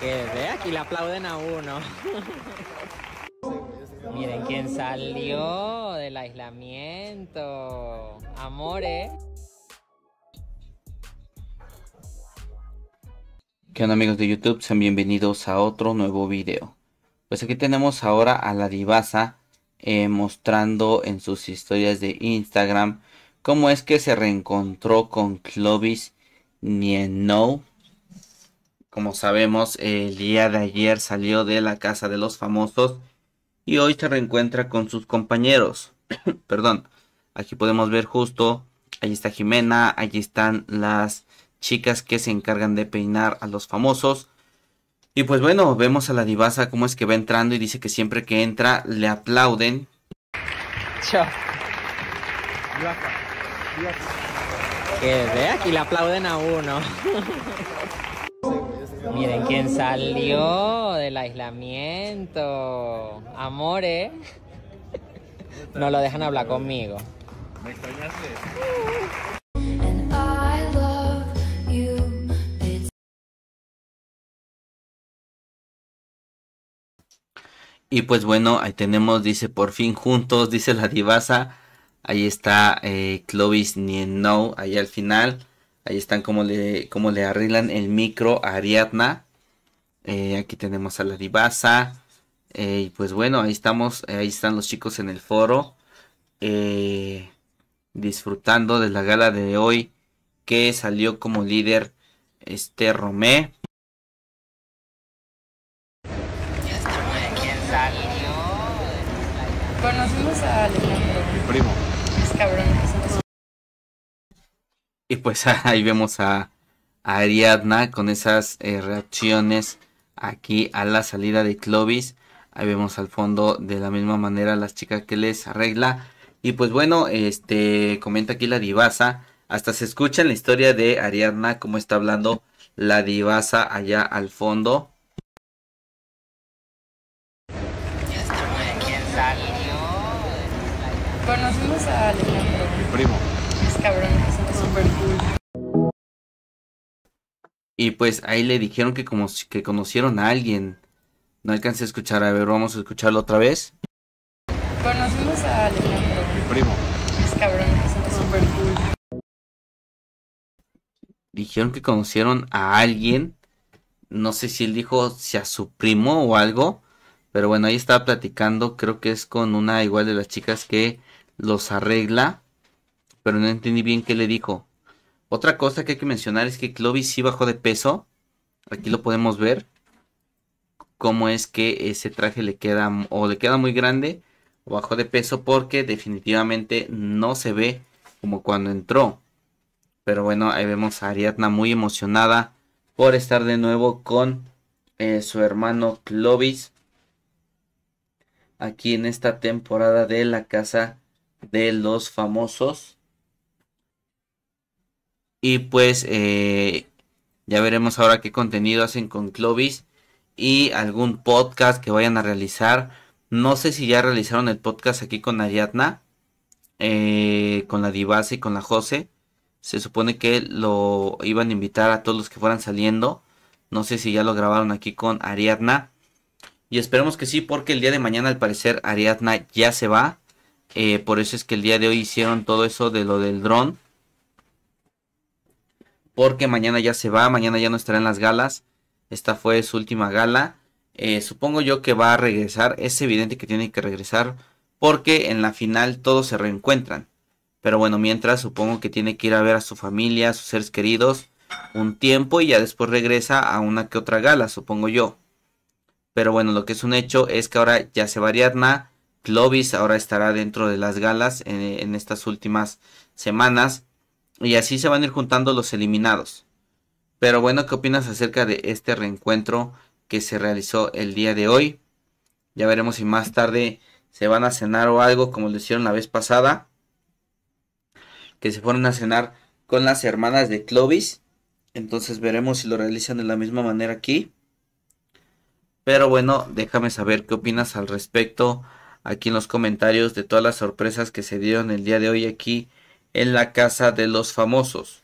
Que ve, aquí le aplauden a uno. Miren quién salió del aislamiento. Amores. ¿Qué onda amigos de YouTube? Sean bienvenidos a otro nuevo video. Pues aquí tenemos ahora a la divasa eh, mostrando en sus historias de Instagram cómo es que se reencontró con Clovis Nienow. Como sabemos, el día de ayer salió de la casa de los famosos y hoy se reencuentra con sus compañeros. Perdón, aquí podemos ver justo, ahí está Jimena, allí están las chicas que se encargan de peinar a los famosos. Y pues bueno, vemos a la divasa cómo es que va entrando y dice que siempre que entra le aplauden. Chao. Que vea aquí le aplauden a uno. Miren quién salió del aislamiento. eh. No lo dejan hablar conmigo. Y pues bueno, ahí tenemos, dice por fin juntos, dice la divasa. Ahí está eh, Clovis Niennou, ahí al final. Ahí están como le, le arreglan el micro a Ariadna. Eh, aquí tenemos a la divasa. Eh, y pues bueno, ahí estamos, ahí están los chicos en el foro. disfrutando de la gala de hoy que salió como líder este Romé. primo. Y pues ahí vemos a, Ariadna con esas eh, reacciones aquí a la salida de Clovis. Ahí vemos al fondo de la misma manera las chicas que les arregla. Y pues bueno, este comenta aquí la divasa. Hasta se escucha en la historia de Ariadna cómo está hablando la divasa allá al fondo. Ya Conocimos a Alejandro. Mi primo. Es cabrón, es súper cool. Y pues ahí le dijeron que como que conocieron a alguien. No alcancé a escuchar, a ver, vamos a escucharlo otra vez. Conocimos a Alejandro. Mi primo. Es cabrón, es súper cool. Dijeron que conocieron a alguien. No sé si él dijo si a su primo o algo pero bueno, ahí estaba platicando, creo que es con una igual de las chicas que los arregla, pero no entendí bien qué le dijo. Otra cosa que hay que mencionar es que Clovis sí bajó de peso. Aquí lo podemos ver. Cómo es que ese traje le queda o le queda muy grande o bajó de peso porque definitivamente no se ve como cuando entró. Pero bueno, ahí vemos a Ariadna muy emocionada por estar de nuevo con eh, su hermano Clovis aquí en esta temporada de la casa de los famosos. Y pues eh, ya veremos ahora qué contenido hacen con Clovis y algún podcast que vayan a realizar. No sé si ya realizaron el podcast aquí con Ariadna, eh, con la Divasa y con la Jose. Se supone que lo iban a invitar a todos los que fueran saliendo. No sé si ya lo grabaron aquí con Ariadna. Y esperemos que sí, porque el día de mañana al parecer Ariadna ya se va. Eh, por eso es que el día de hoy hicieron todo eso de lo del dron. Porque mañana ya se va, mañana ya no estará en las galas. Esta fue su última gala. Eh, supongo yo que va a regresar. Es evidente que tiene que regresar. Porque en la final todos se reencuentran. Pero bueno, mientras supongo que tiene que ir a ver a su familia, a sus seres queridos. Un tiempo y ya después regresa a una que otra gala, supongo yo. Pero bueno, lo que es un hecho es que ahora ya se va Ariadna. Clovis ahora estará dentro de las galas en, en estas últimas semanas. Y así se van a ir juntando los eliminados. Pero bueno, ¿qué opinas acerca de este reencuentro que se realizó el día de hoy? Ya veremos si más tarde se van a cenar o algo como lo hicieron la vez pasada. Que se fueron a cenar con las hermanas de Clovis. Entonces veremos si lo realizan de la misma manera aquí. Pero bueno, déjame saber qué opinas al respecto aquí en los comentarios de todas las sorpresas que se dieron el día de hoy aquí en la casa de los famosos.